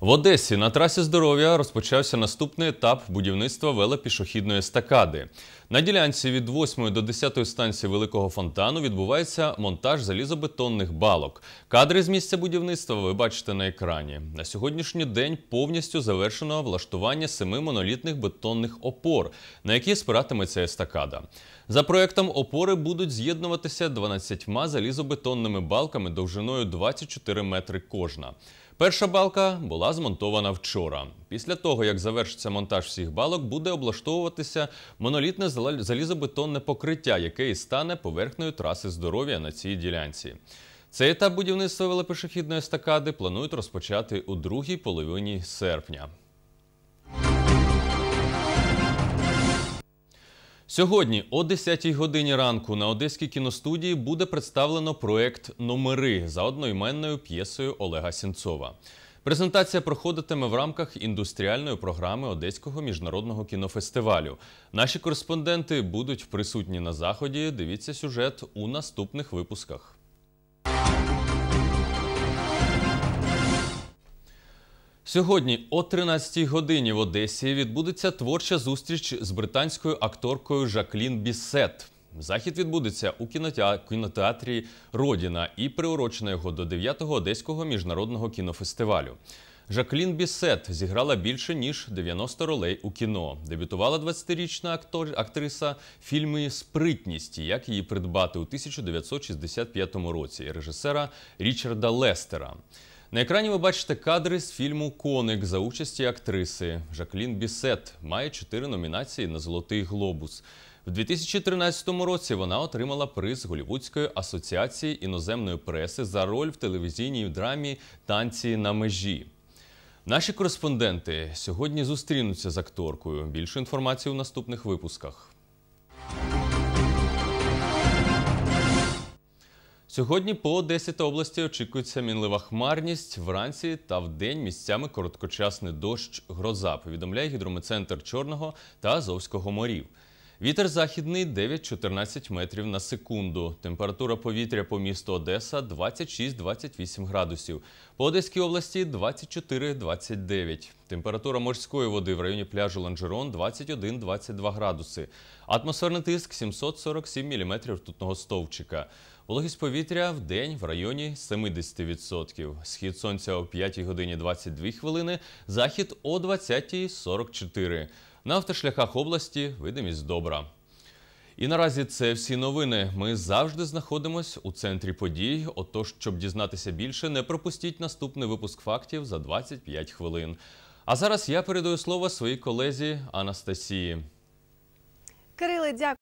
В Одесі на трасі здоров'я розпочався наступний етап будівництва велопішохідної естакади. На ділянці від 8 до 10 станції великого фонтану відбувається монтаж залізобетонних балок. Кадри з місця будівництва ви бачите на екрані. На сьогоднішній день повністю завершено влаштування семи монолітних бетонних опор, на які спиратиметься естакада. За проектом опори будуть з'єднуватися 12 залізобетонними балками довжиною 24 метри кожна. Перша балка була змонтована вчора. Після того, як завершиться монтаж всіх балок, буде облаштовуватися монолітне залізобетонне покриття, яке і стане поверхнею траси здоров'я на цій ділянці. Цей етап будівництва велопішохідної естакади планують розпочати у другій половині серпня. Сьогодні, о 10-й годині ранку, на одеській кіностудії буде представлено проект Номери за одноіменною п'єсою Олега Сінцова. Презентація проходитиме в рамках індустріальної програми Одеського міжнародного кінофестивалю. Наші кореспонденти будуть присутні на заході. Дивіться сюжет у наступних випусках. Сьогодні, о 13-й годині в Одесі, відбудеться творча зустріч з британською акторкою Жаклін Бісет. Захід відбудеться у кінотеатрі Родіна і приурочено його до 9-го одеського міжнародного кінофестивалю. Жаклін Бісет зіграла більше ніж 90 ролей у кіно. Дебютувала 20-річна актриса в фільмі Спритність як її придбати у 1965 році режисера Річарда Лестера. На екрані ви бачите кадри з фільму Коник за участі актриси Жаклін Бісет має чотири номінації на Золотий Глобус. В 2013 році вона отримала приз Голівудської асоціації іноземної преси за роль в телевізійній драмі Танці на межі. Наші кореспонденти сьогодні зустрінуться з акторкою. Більше інформації у наступних випусках. Сьогодні по 10 області очікується мінлива хмарність вранці та в день місцями короткочасний дощ гроза. Повідомляє гідрометцентр Чорного та Азовського морів. Вітер західний 9-14 метрів на секунду. Температура повітря по місту Одеса 26-28 градусів. По Одеській області 24-29. Температура морської води в районі пляжу Ланжерон 21-22 градуси. Атмосферний тиск 747 міліметрів ртутного стовчика. Вологість повітря в день в районі 70%. Схід сонця о 5 годині 22 хвилини, захід о 20.44. На автошляхах області видимість добра. І наразі це всі новини. Ми завжди знаходимося у центрі подій. Отож, щоб дізнатися більше, не пропустіть наступний випуск фактів за 25 хвилин. А зараз я передаю слово своїй колезі Анастасії. Кириле, дякую.